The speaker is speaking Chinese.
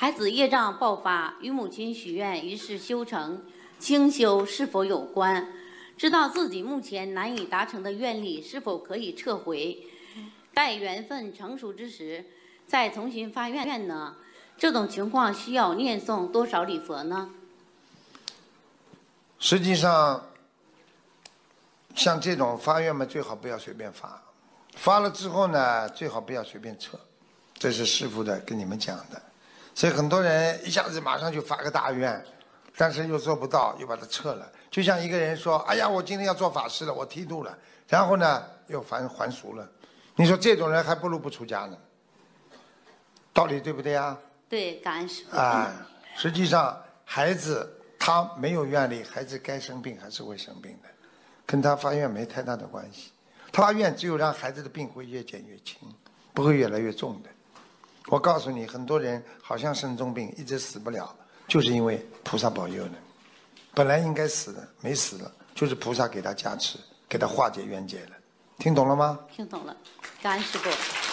孩子业障爆发，与母亲许愿于是修成，清修是否有关？知道自己目前难以达成的愿力，是否可以撤回？待缘分成熟之时，再重新发愿呢？这种情况需要念诵多少礼佛呢？实际上，像这种发愿嘛，最好不要随便发，发了之后呢，最好不要随便撤，这是师傅的跟你们讲的。所以很多人一下子马上就发个大愿，但是又做不到，又把它撤了。就像一个人说：“哎呀，我今天要做法事了，我剃度了。”然后呢，又还还俗了。你说这种人还不如不出家呢？道理对不对啊？对，感恩师啊，实际上孩子他没有愿力，孩子该生病还是会生病的，跟他发愿没太大的关系。发愿只有让孩子的病会越减越轻，不会越来越重的。我告诉你，很多人好像生重病，一直死不了，就是因为菩萨保佑的。本来应该死的没死了，就是菩萨给他加持，给他化解冤结了。听懂了吗？听懂了，感恩师父。